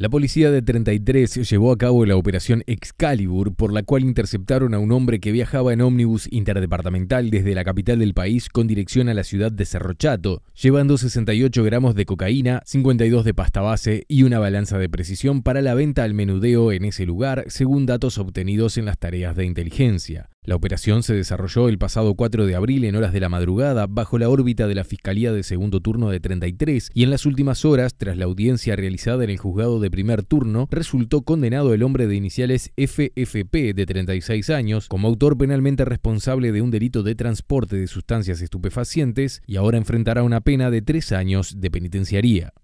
La policía de 33 llevó a cabo la operación Excalibur, por la cual interceptaron a un hombre que viajaba en ómnibus interdepartamental desde la capital del país con dirección a la ciudad de Cerro Chato, llevando 68 gramos de cocaína, 52 de pasta base y una balanza de precisión para la venta al menudeo en ese lugar, según datos obtenidos en las tareas de inteligencia. La operación se desarrolló el pasado 4 de abril en horas de la madrugada bajo la órbita de la Fiscalía de Segundo Turno de 33 y en las últimas horas, tras la audiencia realizada en el juzgado de primer turno, resultó condenado el hombre de iniciales FFP de 36 años como autor penalmente responsable de un delito de transporte de sustancias estupefacientes y ahora enfrentará una pena de tres años de penitenciaría.